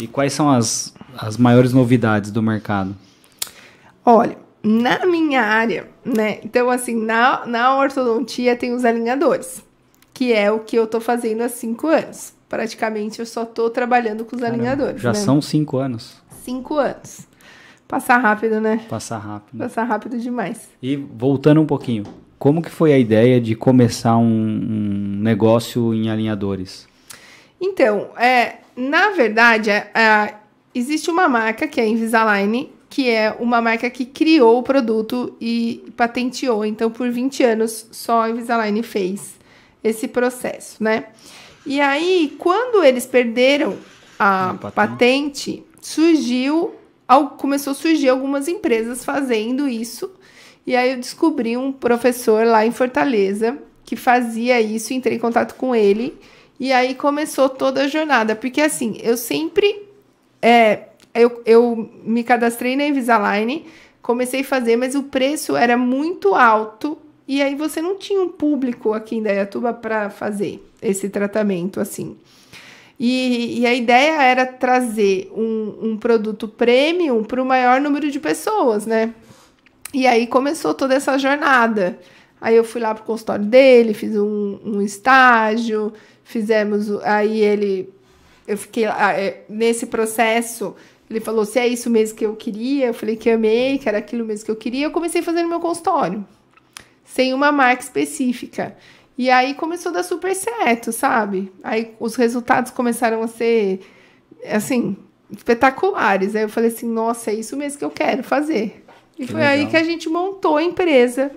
E quais são as, as maiores novidades do mercado? Olha, na minha área, né? Então, assim, na, na ortodontia tem os alinhadores, que é o que eu tô fazendo há cinco anos. Praticamente eu só tô trabalhando com os Caramba, alinhadores. Já né? são cinco anos. Cinco anos. Passar rápido, né? Passar rápido. Passar rápido demais. E voltando um pouquinho, como que foi a ideia de começar um, um negócio em alinhadores? Então, é, na verdade, é, é, existe uma marca que é a Invisalign, que é uma marca que criou o produto e patenteou. Então, por 20 anos, só a Invisalign fez esse processo, né? E aí, quando eles perderam a patente. patente, surgiu, começou a surgir algumas empresas fazendo isso. E aí eu descobri um professor lá em Fortaleza que fazia isso, entrei em contato com ele e aí começou toda a jornada, porque assim, eu sempre. É, eu, eu me cadastrei na Invisalign, comecei a fazer, mas o preço era muito alto. E aí você não tinha um público aqui em Dayatuba para fazer esse tratamento assim. E, e, a ideia era trazer um, um produto premium para o maior número de pessoas, né? E aí começou toda essa jornada Aí eu fui lá pro consultório dele, fiz um, um estágio, fizemos. Aí ele. Eu fiquei. Ah, é, nesse processo, ele falou se é isso mesmo que eu queria. Eu falei que amei, que era aquilo mesmo que eu queria. Eu comecei fazendo meu consultório, sem uma marca específica. E aí começou a dar super certo, sabe? Aí os resultados começaram a ser, assim, espetaculares. Aí eu falei assim: nossa, é isso mesmo que eu quero fazer. E que foi legal. aí que a gente montou a empresa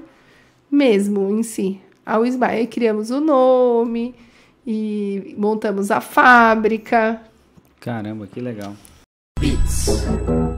mesmo em si ao Criamos o nome e montamos a fábrica. Caramba, que legal. Beats.